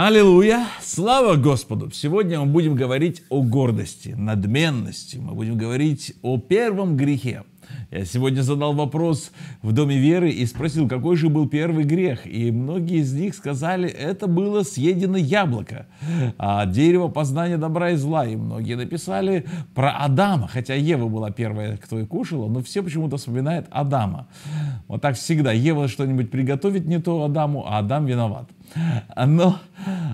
Аллилуйя! Слава Господу! Сегодня мы будем говорить о гордости, надменности. Мы будем говорить о первом грехе. Я сегодня задал вопрос в Доме Веры и спросил, какой же был первый грех. И многие из них сказали, это было съедено яблоко, а дерево познания добра и зла. И многие написали про Адама, хотя Ева была первая, кто и кушала, но все почему-то вспоминают Адама. Вот так всегда. Ева что-нибудь приготовит не то Адаму, а Адам виноват. Но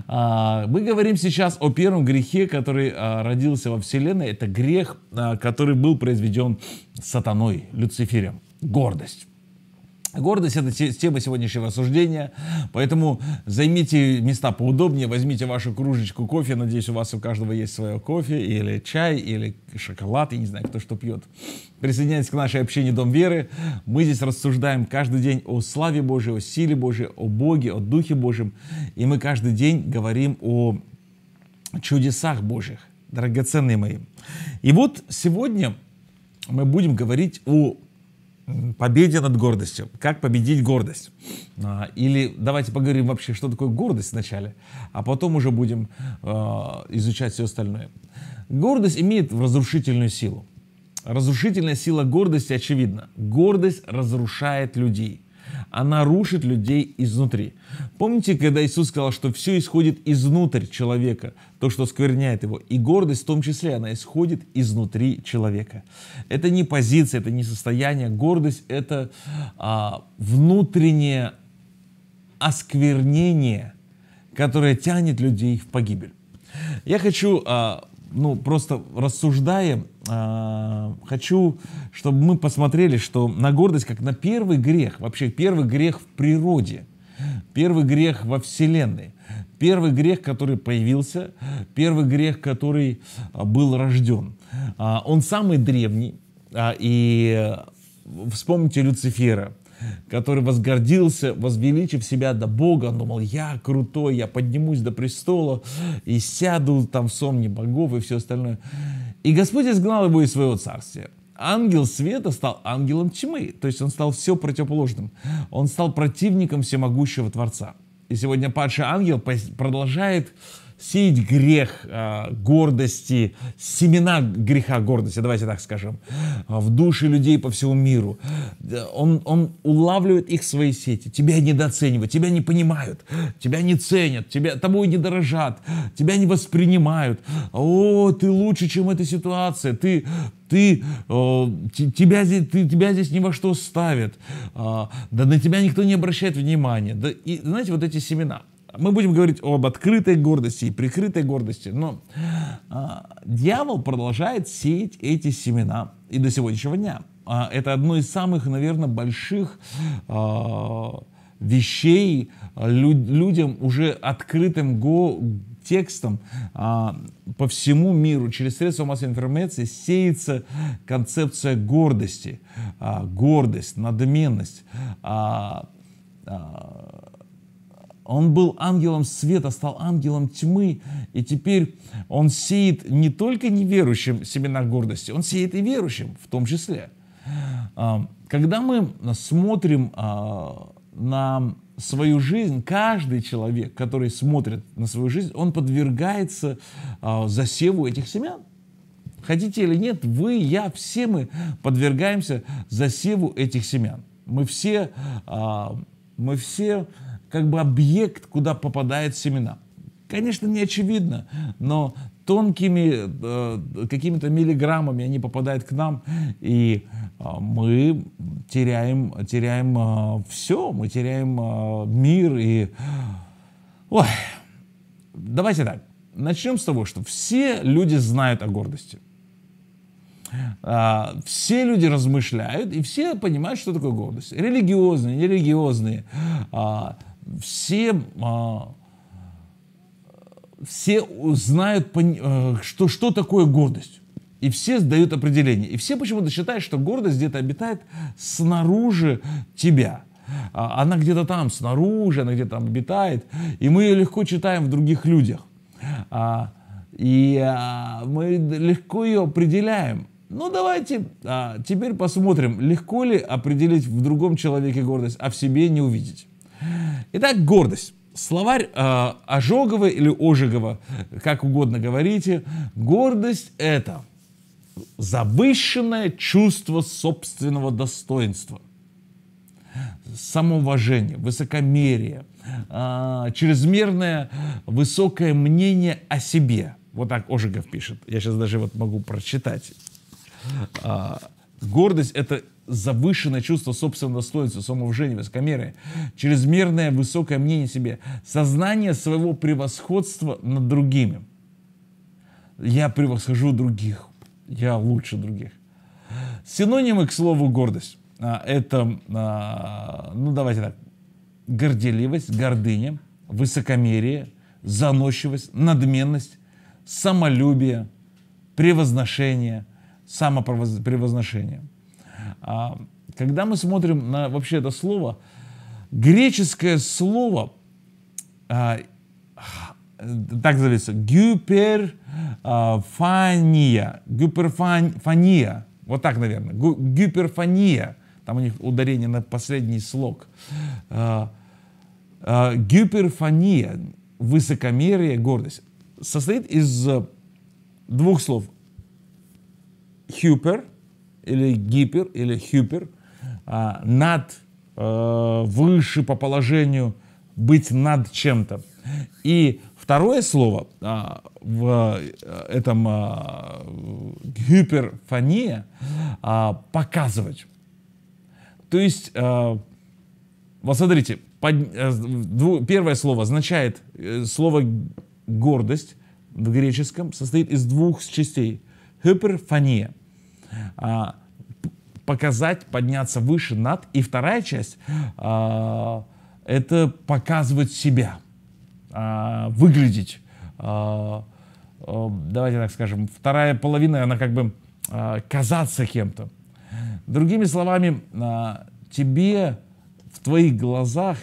а, мы говорим сейчас о первом грехе, который а, родился во Вселенной. Это грех, а, который был произведен сатаной, Люцифером. Гордость. Гордость – это тема сегодняшнего рассуждения, поэтому займите места поудобнее, возьмите вашу кружечку кофе, надеюсь, у вас у каждого есть свое кофе, или чай, или шоколад, я не знаю, кто что пьет. Присоединяйтесь к нашей общине Дом Веры. Мы здесь рассуждаем каждый день о славе Божьей, о силе Божьей, о Боге, о Духе Божьем, и мы каждый день говорим о чудесах Божьих, драгоценные мои. И вот сегодня мы будем говорить о победе над гордостью. Как победить гордость? А, или давайте поговорим вообще, что такое гордость вначале, а потом уже будем э, изучать все остальное. Гордость имеет разрушительную силу. Разрушительная сила гордости очевидна. Гордость разрушает людей она рушит людей изнутри. Помните, когда Иисус сказал, что все исходит изнутрь человека, то, что скверняет его, и гордость в том числе, она исходит изнутри человека. Это не позиция, это не состояние, гордость – это а, внутреннее осквернение, которое тянет людей в погибель. Я хочу а, ну, просто рассуждая, э, а, хочу, чтобы мы посмотрели, что на гордость как на первый грех, вообще первый грех в природе, первый грех во Вселенной, первый грех, который появился, первый грех, который а, был рожден. А, он самый древний, и э, вспомните Люцифера – который возгордился, возвеличив себя до Бога, он думал, я крутой, я поднимусь до престола и сяду там в сомне богов и все остальное. И Господь изгнал его из своего царствия. Ангел света стал ангелом тьмы, то есть он стал все противоположным. Он стал противником всемогущего Творца. И сегодня падший ангел продолжает сеять грех э, гордости, семена греха гордости, давайте так скажем, э, в души людей по всему миру. Э, он, он улавливает их в свои сети. Тебя недооценивают, тебя не понимают, тебя не ценят, тебя, тобой не дорожат, тебя не воспринимают. О, ты лучше, чем эта ситуация, ты ты, э, тебя, ты, тебя здесь ни во что ставят, э, да на тебя никто не обращает внимания. Да, и, знаете, вот эти семена – мы будем говорить об открытой гордости и прикрытой гордости, но а, дьявол продолжает сеять эти семена и до сегодняшнего дня. А, это одно из самых, наверное, больших а, вещей а, люд, людям уже открытым го, текстом а, по всему миру через средства массовой информации сеется концепция гордости, а, гордость, надменность. А, а, он был ангелом света, стал ангелом тьмы, и теперь он сеет не только неверующим семена гордости, он сеет и верующим в том числе. А, когда мы смотрим а, на свою жизнь, каждый человек, который смотрит на свою жизнь, он подвергается а, засеву этих семян. Хотите или нет, вы, я, все мы подвергаемся засеву этих семян. Мы все, мы все как бы объект, куда попадают семена. Конечно, не очевидно, но тонкими э, какими-то миллиграммами они попадают к нам, и э, мы теряем, теряем э, все, мы теряем э, мир и... Ой, давайте так, начнем с того, что все люди знают о гордости. Э, все люди размышляют, и все понимают, что такое гордость. Религиозные, нерелигиозные, религиозные э, все, а, все знают, э, что, что такое гордость. И все дают определение. И все почему-то считают, что гордость где-то обитает снаружи тебя. А, она где-то там, снаружи, она где-то там обитает. И мы ее легко читаем в других людях. А, и мы легко ее определяем. Ну давайте теперь посмотрим, легко ли определить в другом человеке гордость, а в себе не увидеть. Итак, гордость. Словарь э, Ожогова или Ожегова, как угодно говорите, гордость это завышенное чувство собственного достоинства, самоуважение, высокомерие, э, чрезмерное высокое мнение о себе. Вот так Ожегов пишет. Я сейчас даже вот могу прочитать. Э, Гордость — это завышенное чувство собственного достоинства, самовжения, высокомерия, чрезмерное высокое мнение себе, сознание своего превосходства над другими. Я превосхожу других, я лучше других. Синонимы к слову гордость. А, это, а, ну давайте так, горделивость, гордыня, высокомерие, заносчивость, надменность, самолюбие, превозношение – самопревозношение. А, когда мы смотрим на вообще это слово, греческое слово, а, так зовется гюперфания, гюперфания, вот так, наверное, гюперфания, там у них ударение на последний слог, а, а, гиперфания, высокомерие, гордость, состоит из двух слов хюпер или гипер или хюпер а, над э, выше по положению быть над чем-то. И второе слово а, в э, этом а, гиперфония а, показывать. То есть, а, вот смотрите, первое слово означает слово гордость в греческом состоит из двух частей. Гиперфония. А, показать, подняться выше над. И вторая часть а, это показывать себя, а, выглядеть. А, а, давайте так скажем. Вторая половина, она как бы а, казаться кем-то. Другими словами, а, тебе в твоих глазах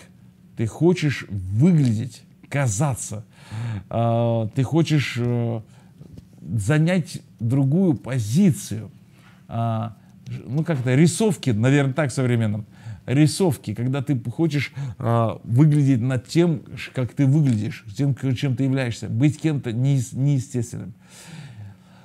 ты хочешь выглядеть, казаться. А, ты хочешь э, занять другую позицию. А, ну, как-то рисовки, наверное, так современным. Рисовки, когда ты хочешь а, выглядеть над тем, как ты выглядишь, тем, чем ты являешься, быть кем-то не, неестественным.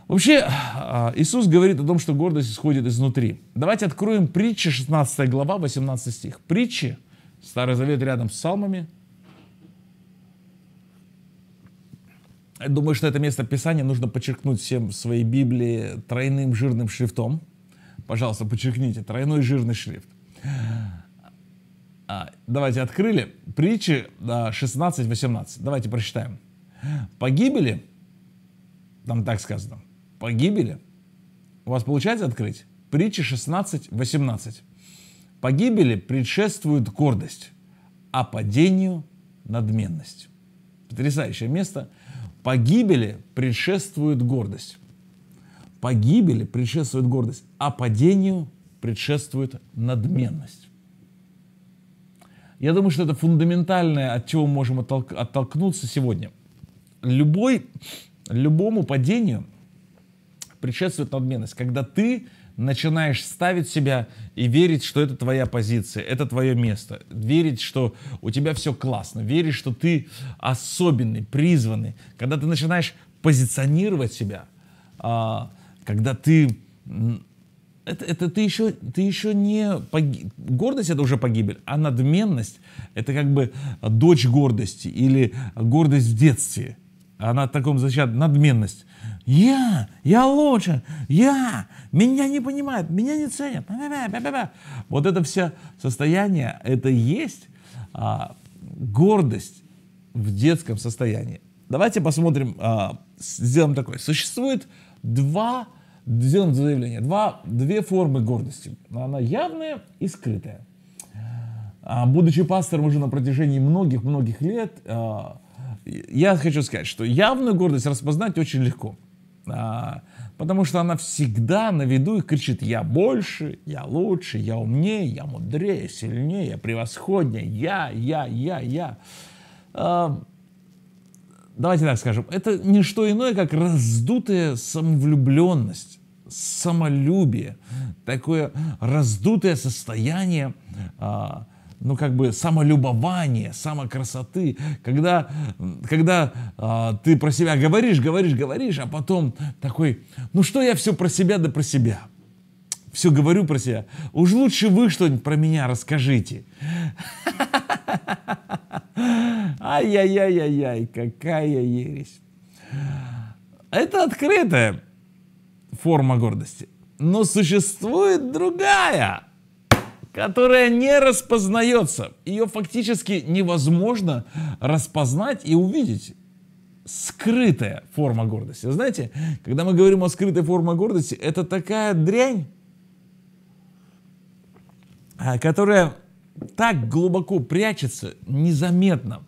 Вообще, а, Иисус говорит о том, что гордость исходит изнутри. Давайте откроем притчи, 16 глава, 18 стих. Притчи, Старый Завет рядом с Салмами. думаю, что это место Писания нужно подчеркнуть всем в своей Библии тройным жирным шрифтом. Пожалуйста, подчеркните, тройной жирный шрифт. А, давайте открыли. Притчи 16-18. Давайте прочитаем. Погибели, там так сказано, погибели. У вас получается открыть? Притчи 16-18. Погибели предшествует гордость, а падению надменность. Потрясающее место – Погибели предшествует гордость. Погибели предшествует гордость, а падению предшествует надменность. Я думаю, что это фундаментальное, от чего мы можем оттолк- оттолкнуться сегодня. Любой, любому падению предшествует надменность, когда ты начинаешь ставить себя и верить, что это твоя позиция, это твое место. Верить, что у тебя все классно. Верить, что ты особенный, призванный. Когда ты начинаешь позиционировать себя, а, когда ты... Это, это ты еще, ты еще не... Погиб... Гордость — это уже погибель, а надменность — это как бы дочь гордости или гордость в детстве. Она в таком звучат надменность. Я, я лучше, я, меня не понимают, меня не ценят. Вот это все состояние, это есть а, гордость в детском состоянии. Давайте посмотрим, а, сделаем такое. Существует два, сделаем заявление, два, две формы гордости. Она явная и скрытая. А, будучи пастором уже на протяжении многих-многих лет, а, я хочу сказать, что явную гордость распознать очень легко – а, потому что она всегда на виду и кричит «я больше», «я лучше», «я умнее», «я мудрее», «сильнее», «я превосходнее», «я», «я», «я», «я». А, давайте так скажем, это не что иное, как раздутая самовлюбленность, самолюбие, такое раздутое состояние а, ну, как бы самолюбование, самокрасоты, когда, когда э, ты про себя говоришь, говоришь, говоришь, а потом такой, ну что я все про себя да про себя. Все говорю про себя. Уж лучше вы что-нибудь про меня расскажите. Ай-яй-яй-яй-яй, какая ересь. Это открытая форма гордости. Но существует другая которая не распознается. Ее фактически невозможно распознать и увидеть. Скрытая форма гордости. Знаете, когда мы говорим о скрытой форме гордости, это такая дрянь, э, которая так глубоко прячется незаметно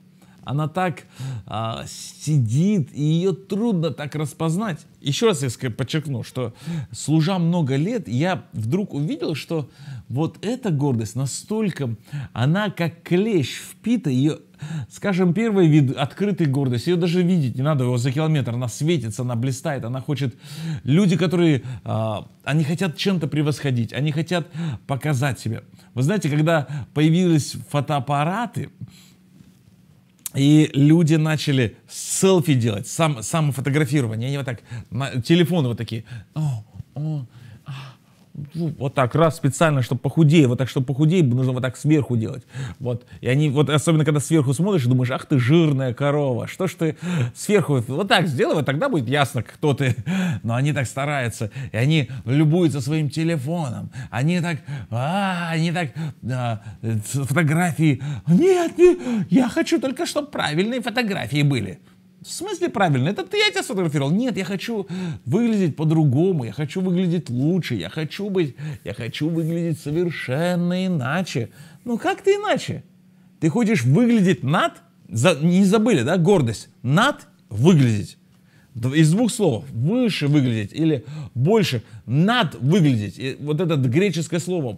она так а, сидит, и ее трудно так распознать. Еще раз я подчеркну, что служа много лет, я вдруг увидел, что вот эта гордость настолько, она как клещ впита, ее, скажем, первый вид открытой гордости, ее даже видеть не надо, его за километр, она светится, она блистает, она хочет, люди, которые, а, они хотят чем-то превосходить, они хотят показать себя. Вы знаете, когда появились фотоаппараты, и люди начали селфи делать, сам, самофотографирование. Они вот так, на, телефоны вот такие. О, о, ну, вот так раз специально, чтобы похудее, вот так, чтобы похудее, нужно вот так сверху делать. Вот. И они, вот особенно когда сверху смотришь, думаешь, ах ты жирная корова, что ж ты сверху вот так сделай, вот тогда будет ясно, кто ты. Но они так стараются, и они любуются своим телефоном, они так, а, они так, а, фотографии, нет, нет, я хочу только, чтобы правильные фотографии были. В смысле правильно? Это ты я тебя сфотографировал? Нет, я хочу выглядеть по-другому, я хочу выглядеть лучше, я хочу быть, я хочу выглядеть совершенно иначе. Ну как ты иначе? Ты хочешь выглядеть над, за, не забыли, да, гордость, над выглядеть. Из двух слов, выше выглядеть или больше, над выглядеть. И вот это греческое слово,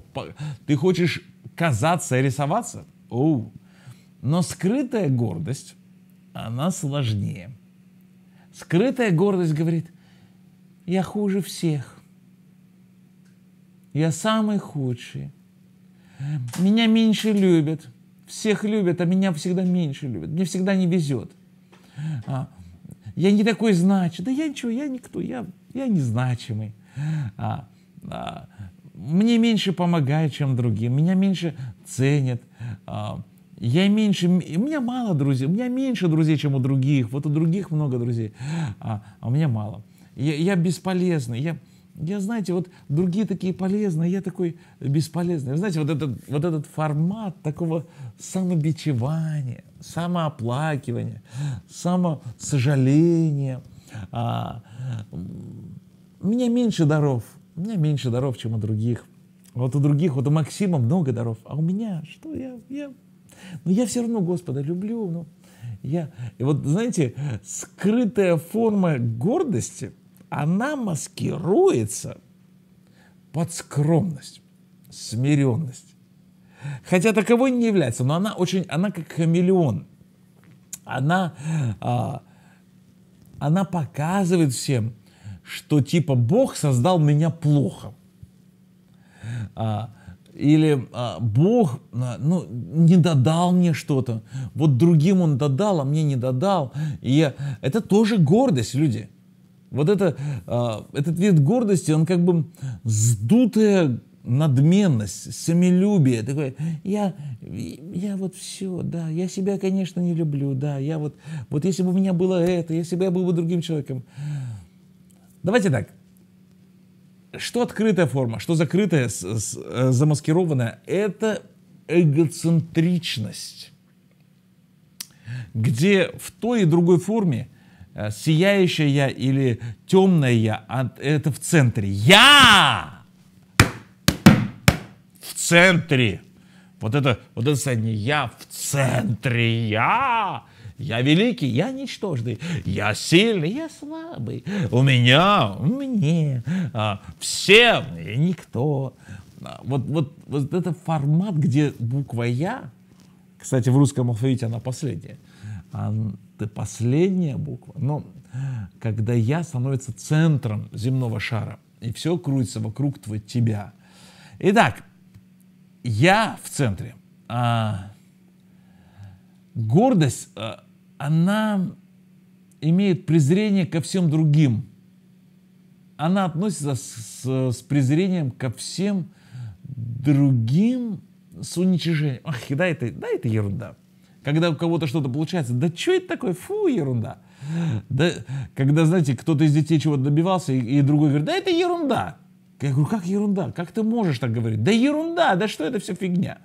ты хочешь казаться и рисоваться? Оу. Но скрытая гордость она сложнее. Скрытая гордость говорит, я хуже всех. Я самый худший. Меня меньше любят. Всех любят, а меня всегда меньше любят. Мне всегда не везет. А, я не такой значимый. Да я ничего, я никто, я, я незначимый. А, а, мне меньше помогают, чем другим. Меня меньше ценят. А, я меньше, у меня мало друзей, у меня меньше друзей, чем у других. Вот у других много друзей, а, а у меня мало. Я, я бесполезный, я, я, знаете, вот другие такие полезные, а я такой бесполезный. Вы знаете, вот этот, вот этот формат такого самобичевания, самооплакивания, самосожаления. А, у меня меньше даров, у меня меньше даров, чем у других. Вот у других, вот у Максима много даров, а у меня что? Я, я но я все равно Господа люблю. Ну, я... И вот, знаете, скрытая форма гордости, она маскируется под скромность, смиренность. Хотя таковой не является, но она очень, она как хамелеон. Она, а, она показывает всем, что типа Бог создал меня плохо. А, или а, Бог а, ну, не додал мне что-то, вот другим он додал, а мне не додал. И я... Это тоже гордость, люди. Вот это, а, этот вид гордости, он как бы сдутая надменность, самолюбие, такое, я, я вот все, да, я себя, конечно, не люблю, да, я вот, вот если бы у меня было это, если бы я был бы другим человеком. Давайте так, что открытая форма, что закрытая, с, с, э, замаскированная, это эгоцентричность, где в той и другой форме э, сияющая я или темная я, а это в центре. Я! В центре. Вот это, вот это состояние я в центре, я я великий, я ничтожный, я сильный, я слабый. У меня, мне, а, всем, и никто. А, вот, вот, вот это формат, где буква «я», кстати, в русском алфавите она последняя, а, ты последняя буква, но когда «я» становится центром земного шара, и все крутится вокруг твой, тебя. Итак, «я» в центре. А, гордость а, она имеет презрение ко всем другим. Она относится с, с, презрением ко всем другим с уничижением. Ах, да это, да это ерунда. Когда у кого-то что-то получается, да что это такое, фу, ерунда. Да, когда, знаете, кто-то из детей чего-то добивался, и, и другой говорит, да это ерунда. Я говорю, как ерунда? Как ты можешь так говорить? Да ерунда, да что это все фигня?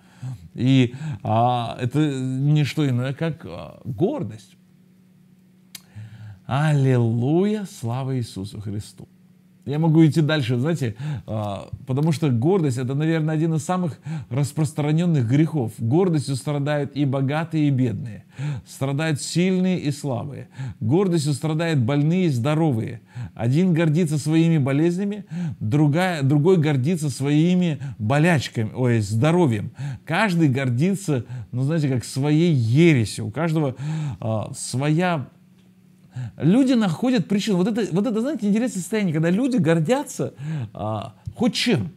И а, это не что иное, как а, гордость. Аллилуйя, слава Иисусу Христу. Я могу идти дальше, знаете, а, потому что гордость это, наверное, один из самых распространенных грехов. Гордостью страдают и богатые, и бедные. Страдают сильные и слабые. Гордостью страдают больные и здоровые. Один гордится своими болезнями, другая, другой гордится своими болячками, ой, здоровьем. Каждый гордится, ну, знаете, как своей ересью. У каждого а, своя Люди находят причину. Вот это, вот это, знаете, интересное состояние, когда люди гордятся а, хоть чем.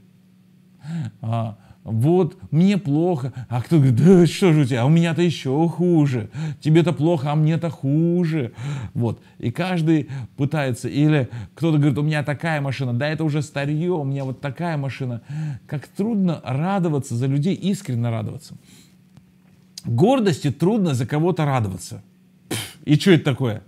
А, вот мне плохо, а кто говорит, да что же у тебя, а у меня-то еще хуже, тебе-то плохо, а мне-то хуже, вот, и каждый пытается, или кто-то говорит, у меня такая машина, да это уже старье, у меня вот такая машина, как трудно радоваться за людей, искренне радоваться. Гордости трудно за кого-то радоваться. и что это такое?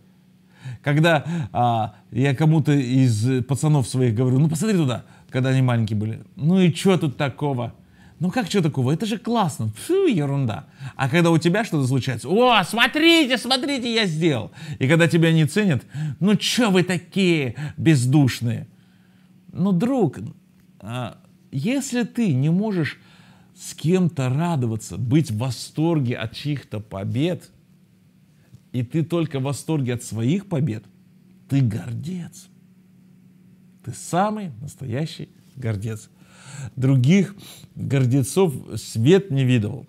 когда а, я кому-то из пацанов своих говорю, ну посмотри туда, когда они маленькие были. Ну и что тут такого? Ну как что такого? Это же классно. Фу, ерунда. А когда у тебя что-то случается, о, смотрите, смотрите, я сделал. И когда тебя не ценят, ну что вы такие бездушные? Ну, друг, а, если ты не можешь с кем-то радоваться, быть в восторге от чьих-то побед – и ты только в восторге от своих побед, ты гордец. Ты самый настоящий гордец. Других гордецов свет не видывал.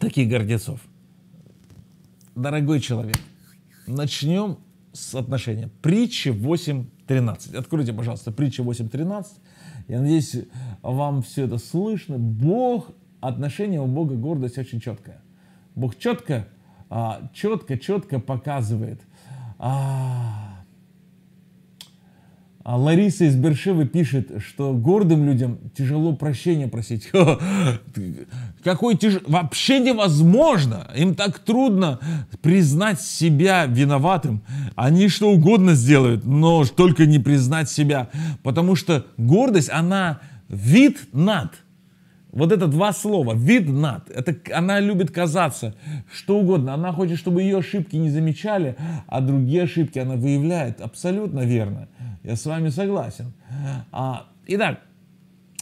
Таких гордецов. Дорогой человек, начнем с отношения. Притча 8.13. Откройте, пожалуйста, притча 8.13. Я надеюсь, вам все это слышно. Бог, отношение у Бога гордость очень четкая. Бог четко а, четко-четко показывает. А, а Лариса из Бершивы пишет, что гордым людям тяжело прощения просить. Какой тяж... Вообще невозможно. Им так трудно признать себя виноватым. Они что угодно сделают, но только не признать себя. Потому что гордость, она вид над. Вот это два слова. Вид над. Это она любит казаться что угодно. Она хочет, чтобы ее ошибки не замечали, а другие ошибки она выявляет. Абсолютно верно. Я с вами согласен. А, итак,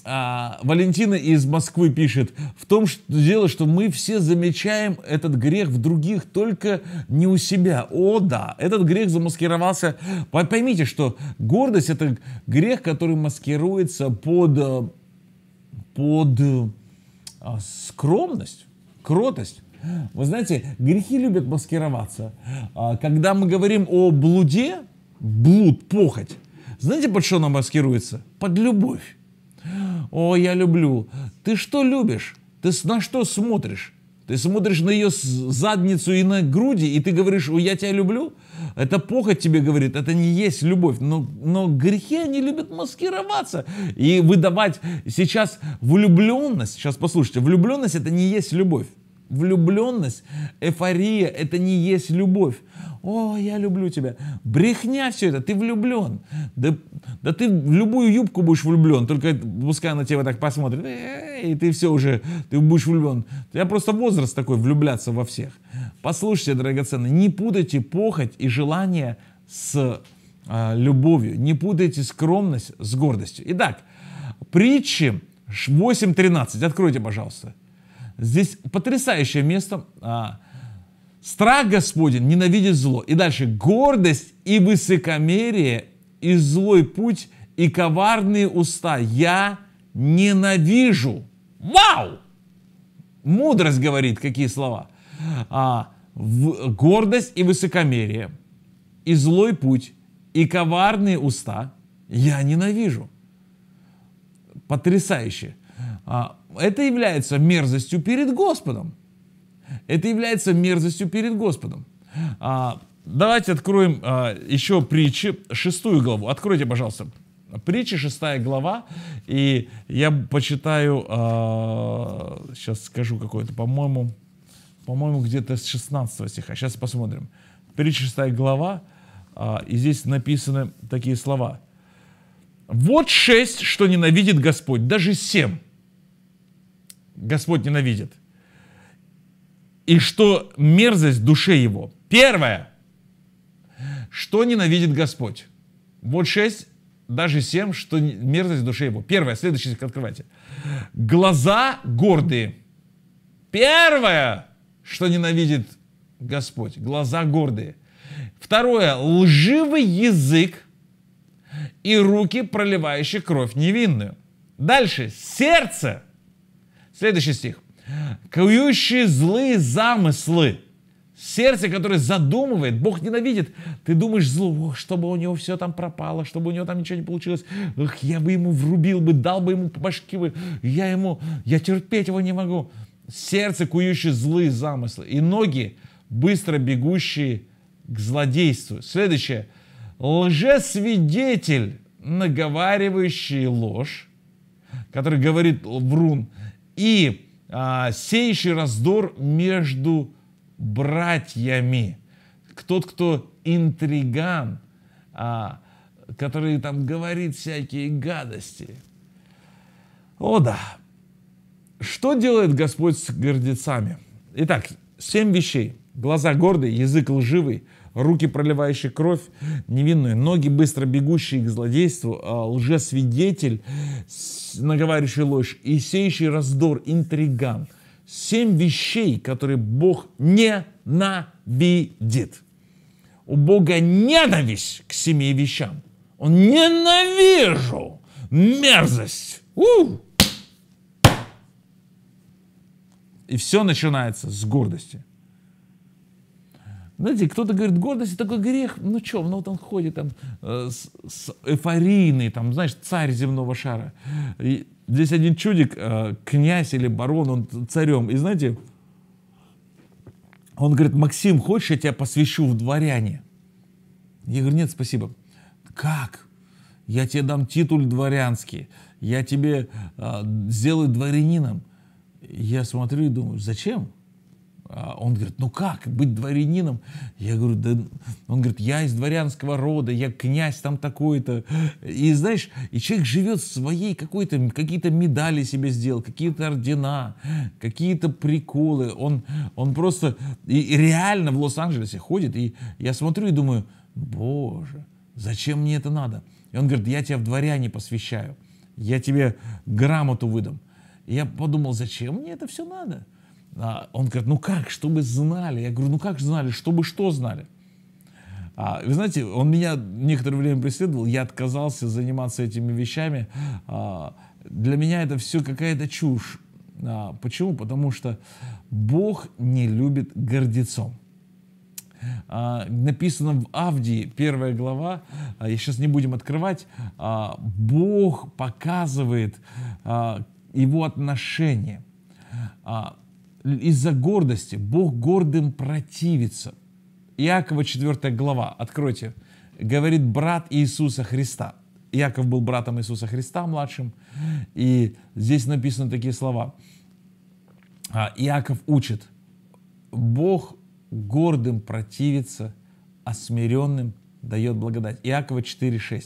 а, Валентина из Москвы пишет, в том что дело, что мы все замечаем этот грех в других, только не у себя. О, да, этот грех замаскировался. Поймите, что гордость это грех, который маскируется под э, под э, а, скромность, кротость. Вы знаете, грехи любят маскироваться. А, когда мы говорим о блуде, блуд, похоть, знаете, под что она маскируется? Под любовь. О, я люблю. Ты что любишь? Ты на что смотришь? Ты смотришь на ее задницу и на груди, и ты говоришь, О, я тебя люблю. Это похоть тебе говорит, это не есть любовь. Но, но грехи, они любят маскироваться и выдавать сейчас влюбленность. Сейчас послушайте, влюбленность это не есть любовь. Влюбленность, эйфория, это не есть любовь. О, я люблю тебя. Брехня все это, ты влюблен. Да, да ты в любую юбку будешь влюблен, только пускай она тебя так посмотрит, э, и ты все уже, ты будешь влюблен. Я просто возраст такой, влюбляться во всех. Послушайте, драгоценные, не путайте похоть и желание с э, любовью, не путайте скромность с гордостью. Итак, притчи 8.13, откройте, пожалуйста. Здесь потрясающее место. А, Страх Господень ненавидит зло. И дальше гордость и высокомерие, и злой путь, и коварные уста я ненавижу. Вау! Мудрость говорит, какие слова. А, в, гордость и высокомерие, и злой путь, и коварные уста я ненавижу. Потрясающе. А, это является мерзостью перед Господом. Это является мерзостью перед Господом. А, давайте откроем а, еще притчи, шестую главу. Откройте, пожалуйста. Притчи, шестая глава. И я почитаю, а, сейчас скажу какое-то, по-моему, по-моему, где-то с 16 стиха. Сейчас посмотрим. Притча шестая глава, а, и здесь написаны такие слова. «Вот шесть, что ненавидит Господь, даже семь, Господь ненавидит. И что мерзость душе его. Первое. Что ненавидит Господь? Вот шесть, даже семь, что мерзость душе его. Первое, следующий открывайте. Глаза гордые. Первое, что ненавидит Господь. Глаза гордые. Второе, лживый язык и руки, проливающие кровь невинную. Дальше, сердце – Следующий стих. «Клюющие злые замыслы». Сердце, которое задумывает, Бог ненавидит. Ты думаешь зло, чтобы у него все там пропало, чтобы у него там ничего не получилось. Эх, я бы ему врубил бы, дал бы ему по башке бы. Я ему, я терпеть его не могу. Сердце, кующее злые замыслы. И ноги, быстро бегущие к злодейству. Следующее. Лжесвидетель, наговаривающий ложь, который говорит врун, и а, сеющий раздор между братьями. Тот, кто интриган, а, который там говорит всякие гадости. О да. Что делает Господь с гордецами? Итак, семь вещей. Глаза гордые, язык лживый – руки, проливающие кровь невинную, ноги, быстро бегущие к злодейству, а лжесвидетель, наговаривающий ложь и сеющий раздор, интриган. Семь вещей, которые Бог ненавидит. У Бога ненависть к семи вещам. Он ненавижу мерзость. У! И все начинается с гордости. Знаете, кто-то говорит, гордость это такой грех, ну что, ну вот он ходит там э, с, с эйфорийный, там, знаешь, царь земного шара. И здесь один чудик, э, князь или барон, он царем. И знаете, он говорит, Максим, хочешь, я тебя посвящу в дворяне? Я говорю, нет, спасибо. Как? Я тебе дам титул дворянский, я тебе э, сделаю дворянином. Я смотрю и думаю, зачем? А, он говорит, ну как быть дворянином? Я говорю, да... Он говорит, я из дворянского рода, я князь там такой-то. И знаешь, и человек живет своей какой-то, какие-то медали себе сделал, какие-то ордена, какие-то приколы. Он, он просто и, и реально в Лос-Анджелесе ходит. И я смотрю и думаю, боже, зачем мне это надо? И он говорит, я тебя в дворяне посвящаю, я тебе грамоту выдам. И я подумал, зачем мне это все надо? А он говорит, ну как, чтобы знали? Я говорю, ну как знали, чтобы что знали? А, вы знаете, он меня некоторое время преследовал, я отказался заниматься этими вещами. А, для меня это все какая-то чушь. А, почему? Потому что Бог не любит гордецом. А, написано в Авдии, первая глава, а, я сейчас не будем открывать, а, Бог показывает а, его отношение. А, из-за гордости Бог гордым противится. Иакова 4 глава, откройте, говорит брат Иисуса Христа. Иаков был братом Иисуса Христа младшим, и здесь написаны такие слова. А, Иаков учит, Бог гордым противится, а смиренным дает благодать. Иакова 4,6.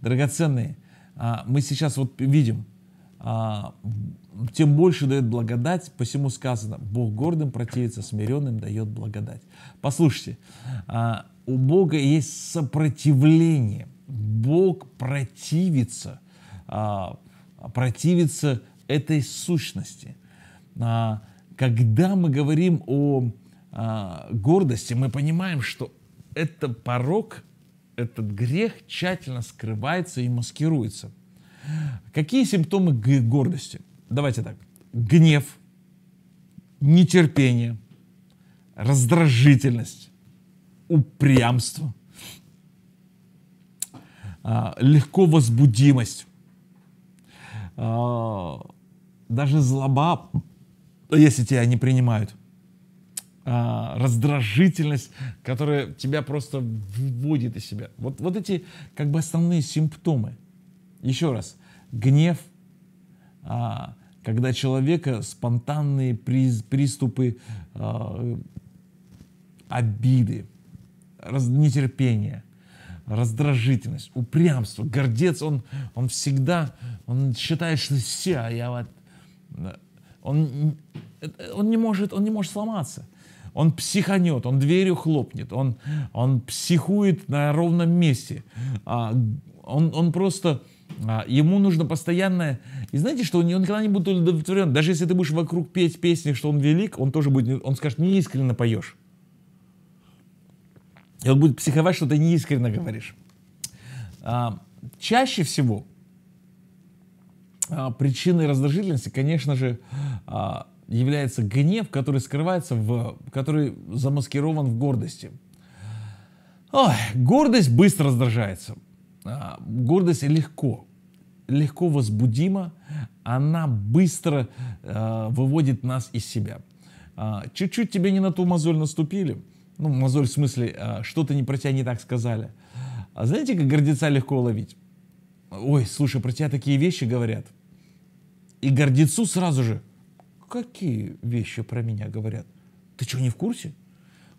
Драгоценные, а, мы сейчас вот видим, а, тем больше дает благодать, посему сказано, Бог гордым противится, смиренным дает благодать. Послушайте, а, у Бога есть сопротивление. Бог противится, а, противится этой сущности. Когда мы говорим о гордости, мы понимаем, что это порог, этот грех тщательно скрывается и маскируется – Какие симптомы гордости? Давайте так. Гнев, нетерпение, раздражительность, упрямство, а, легко возбудимость, а, даже злоба, если тебя не принимают, а, раздражительность, которая тебя просто выводит из себя. Вот, вот эти как бы основные симптомы – еще раз, гнев, а, когда человека спонтанные приз, приступы а, обиды, раз, нетерпение, раздражительность, упрямство, гордец, он, он всегда, он считает, что все, а я вот, он, он не может, он не может сломаться. Он психанет, он дверью хлопнет, он, он психует на ровном месте. А, он, он просто а, ему нужно постоянное. И знаете, что он никогда не будет удовлетворен. Даже если ты будешь вокруг петь песни, что он велик, он тоже будет... Он скажет, не поешь. И он будет психовать, что ты не искренне говоришь. А, чаще всего а, причиной раздражительности, конечно же, является гнев, который скрывается в... который замаскирован в гордости. Ой, гордость быстро раздражается. А, гордость легко, легко возбудима, она быстро э, выводит нас из себя. А, чуть-чуть э, тебе не на ту мозоль наступили, ну, мозоль в смысле, э, что-то не про тебя не так сказали. А знаете, как гордеца легко ловить? Ой, слушай, про тебя такие вещи говорят. И гордецу сразу же, какие вещи про меня говорят? Ты что, не в курсе?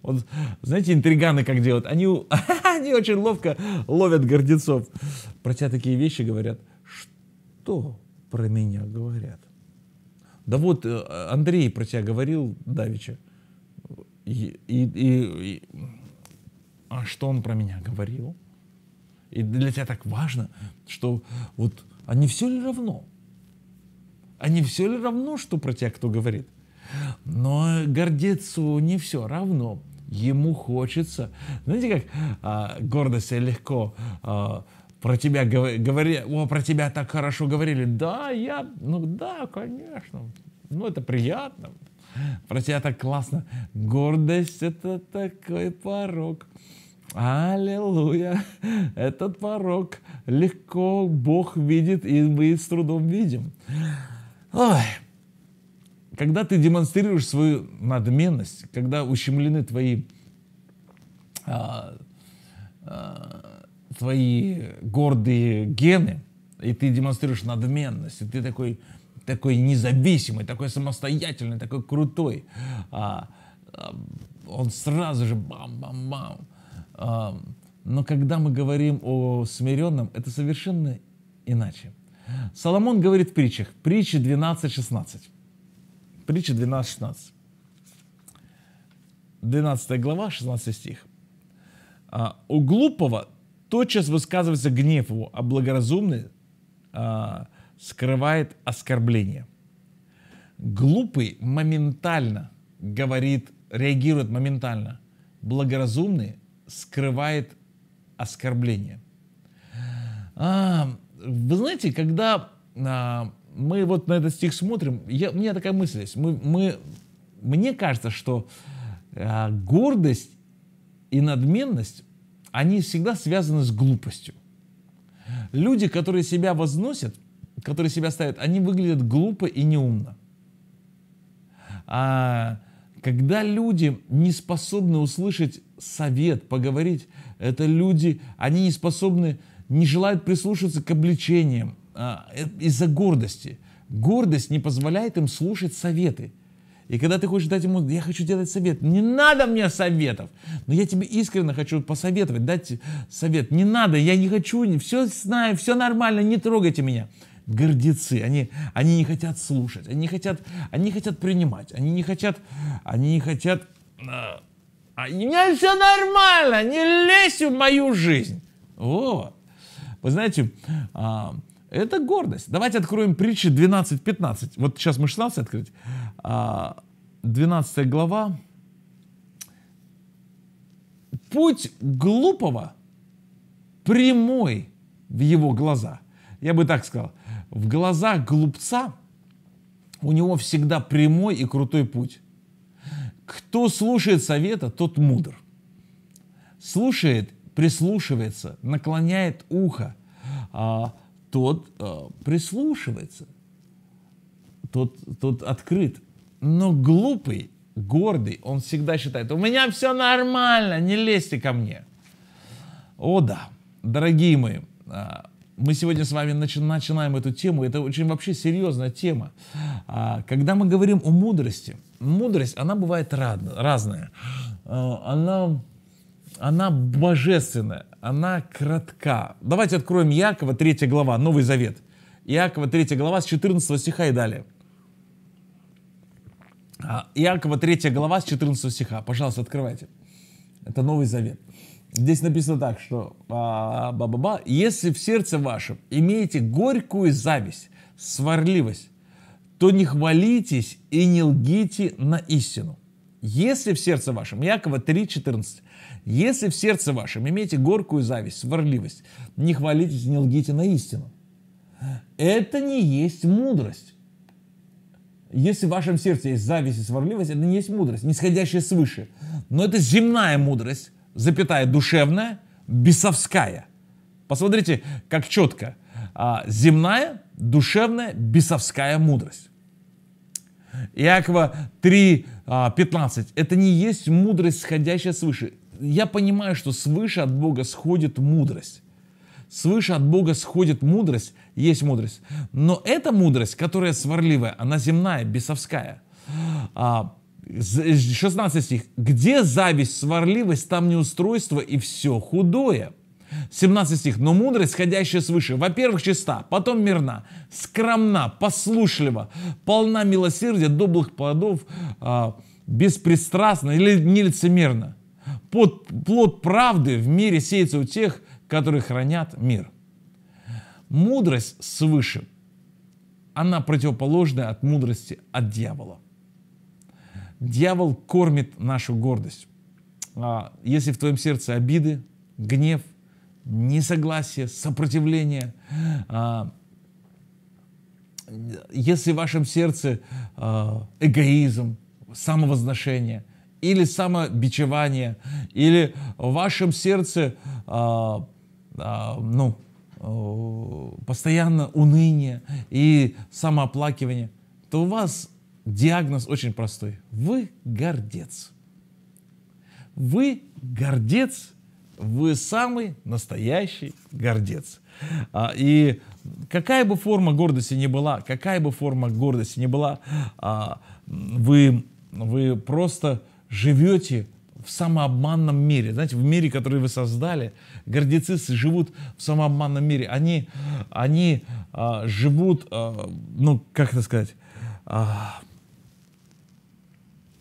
Он, знаете, интриганы как делают? Они, они очень ловко ловят гордецов. Про тебя такие вещи говорят. Что про меня говорят? Да вот э, Андрей про тебя говорил, Давича. И, и, и, и, а что он про меня говорил? И для тебя так важно, что вот они все ли равно? Они все ли равно, что про тебя кто говорит? Но гордецу не все равно ему хочется. Знаете, как а, гордость э, легко а, про тебя говорили, о, про тебя так хорошо говорили. Да, я, ну да, конечно, ну это приятно. Про тебя так классно. Гордость это такой порог. Аллилуйя! Этот порог легко Бог видит, и мы с трудом видим. Ой, когда ты демонстрируешь свою надменность, когда ущемлены твои, а, а, твои гордые гены, и ты демонстрируешь надменность, и ты такой, такой независимый, такой самостоятельный, такой крутой, а, а, он сразу же бам-бам-бам. А, но когда мы говорим о смиренном, это совершенно иначе. Соломон говорит в притчах, притчи 12.16. Притча 12.16. 12 глава, 16 стих. «А, «У глупого тотчас высказывается гнев его, а благоразумный а, скрывает оскорбление». Глупый моментально говорит, реагирует моментально. Благоразумный скрывает оскорбление. «А, вы знаете, когда мы вот на этот стих смотрим, я, у меня такая мысль есть. Мы, мы, мне кажется, что э, гордость и надменность, они всегда связаны с глупостью. Люди, которые себя возносят, которые себя ставят, они выглядят глупо и неумно. А когда люди не способны услышать совет, поговорить, это люди, они не способны, не желают прислушаться к обличениям, а, э, из-за гордости. Гордость не позволяет им слушать советы. И когда ты хочешь дать ему, я хочу делать совет, не надо мне советов, но я тебе искренне хочу посоветовать, дать совет, не надо, я не хочу, все знаю, все нормально, не трогайте меня. Гордецы, они, они не хотят слушать, они не хотят, они хотят принимать, они не хотят, они не хотят, а, «А у меня все нормально, не лезь в мою жизнь. О, Вы знаете, а, это гордость. Давайте откроем притчи 12-15. Вот сейчас мы 16 открыть. 12 а, глава. Путь глупого прямой в его глаза. Я бы так сказал. В глазах глупца у него всегда прямой и крутой путь. Кто слушает совета, тот мудр. Слушает, прислушивается, наклоняет ухо, а, тот э, прислушивается, тот, тот открыт. Но глупый, гордый, он всегда считает, у меня все нормально, не лезьте ко мне. О да, дорогие мои, э, мы сегодня с вами начи- начинаем эту тему. Это очень вообще серьезная тема. А, когда мы говорим о мудрости, мудрость, она бывает рад- разная. А, она она божественная, она кратка. Давайте откроем Якова 3 глава, Новый Завет. Иакова 3 глава с 14 стиха и далее. А, Иакова 3 глава с 14 стиха. Пожалуйста, открывайте. Это Новый Завет. Здесь написано так, что а, ба-ба-ба, если в сердце вашем имеете горькую зависть, сварливость, то не хвалитесь и не лгите на истину. Если в сердце вашем, Якова 3, 14, если в сердце вашем имеете горкую зависть, сварливость, не хвалитесь, не лгите на истину. Это не есть мудрость. Если в вашем сердце есть зависть и сварливость, это не есть мудрость, нисходящая свыше. Но это земная мудрость, запятая душевная, бесовская. Посмотрите, как четко. А, земная, душевная, бесовская мудрость. Иакова 3, 15. А, это не есть мудрость, сходящая свыше я понимаю, что свыше от Бога сходит мудрость. Свыше от Бога сходит мудрость, есть мудрость. Но эта мудрость, которая сварливая, она земная, бесовская. 16 а, стих. «Где зависть, сварливость, там неустройство и все худое». 17 стих. «Но мудрость, сходящая свыше, во-первых, чиста, потом мирна, скромна, послушлива, полна милосердия, доблых плодов, а, беспристрастна или нелицемерна». Под, плод правды в мире сеется у тех, которые хранят мир. Мудрость свыше, она противоположна от мудрости от дьявола. Дьявол кормит нашу гордость. А, если в твоем сердце обиды, гнев, несогласие, сопротивление, а, если в вашем сердце а, эгоизм, самовозношение – или самобичевание, или в вашем сердце а, а, ну, а, постоянно уныние и самооплакивание, то у вас диагноз очень простой. Вы гордец. Вы гордец, вы самый настоящий гордец. А, и какая бы форма гордости ни была, какая бы форма гордости ни была, а, вы, вы просто живете в самообманном мире. Знаете, в мире, который вы создали, гордецы живут в самообманном мире. Они, они а, живут, а, ну, как это сказать, а,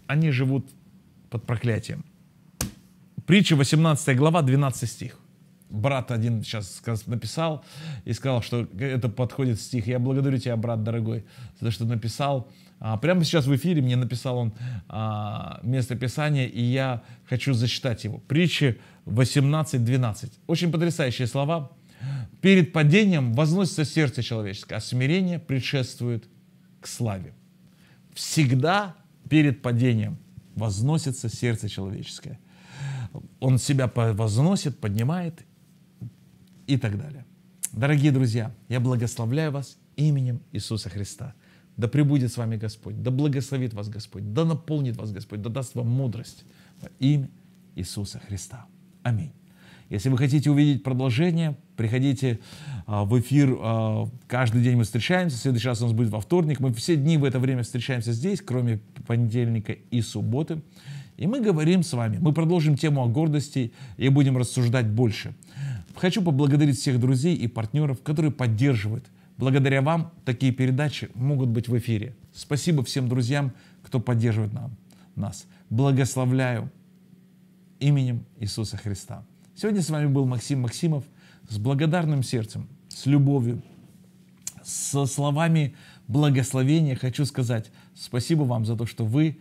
они живут под проклятием. Притча 18 глава, 12 стих. Брат один сейчас написал и сказал, что это подходит стих. Я благодарю тебя, брат дорогой, за то, что написал а, прямо сейчас в эфире мне написал он а, местописание, и я хочу зачитать его. Притчи 18.12. Очень потрясающие слова. «Перед падением возносится сердце человеческое, а смирение предшествует к славе». Всегда перед падением возносится сердце человеческое. Он себя возносит, поднимает и так далее. Дорогие друзья, я благословляю вас именем Иисуса Христа – да пребудет с вами Господь, да благословит вас Господь, да наполнит вас Господь, да даст вам мудрость во имя Иисуса Христа. Аминь. Если вы хотите увидеть продолжение, приходите а, в эфир. А, каждый день мы встречаемся. В следующий раз у нас будет во вторник. Мы все дни в это время встречаемся здесь, кроме понедельника и субботы. И мы говорим с вами. Мы продолжим тему о гордости и будем рассуждать больше. Хочу поблагодарить всех друзей и партнеров, которые поддерживают Благодаря вам такие передачи могут быть в эфире. Спасибо всем друзьям, кто поддерживает нам, нас. Благословляю именем Иисуса Христа. Сегодня с вами был Максим Максимов с благодарным сердцем, с любовью, со словами благословения хочу сказать спасибо вам за то, что вы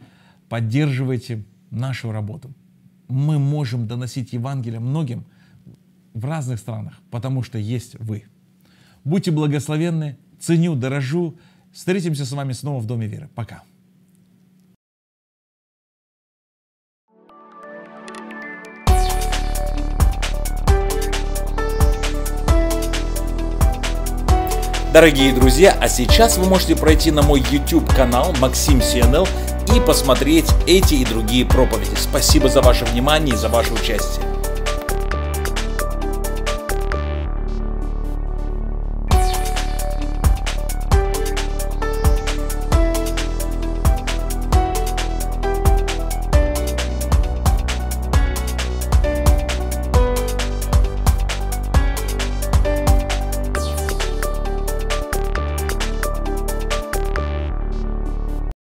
поддерживаете нашу работу. Мы можем доносить Евангелие многим в разных странах, потому что есть вы. Будьте благословенны, ценю, дорожу. Встретимся с вами снова в Доме веры. Пока. Дорогие друзья, а сейчас вы можете пройти на мой YouTube канал Максим CNL и посмотреть эти и другие проповеди. Спасибо за ваше внимание и за ваше участие.